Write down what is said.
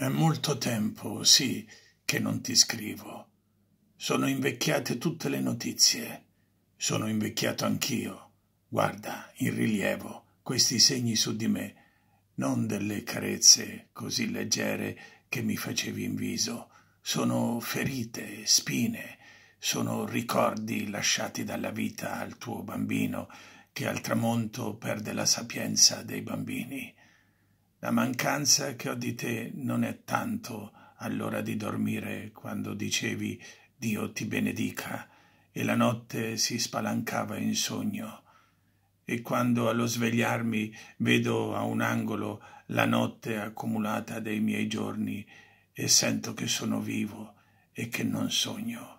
È molto tempo, sì, che non ti scrivo. Sono invecchiate tutte le notizie. Sono invecchiato anch'io. Guarda, in rilievo, questi segni su di me, non delle carezze così leggere che mi facevi in viso. Sono ferite, spine, sono ricordi lasciati dalla vita al tuo bambino che al tramonto perde la sapienza dei bambini. La mancanza che ho di te non è tanto all'ora di dormire quando dicevi Dio ti benedica e la notte si spalancava in sogno. E quando allo svegliarmi vedo a un angolo la notte accumulata dei miei giorni e sento che sono vivo e che non sogno.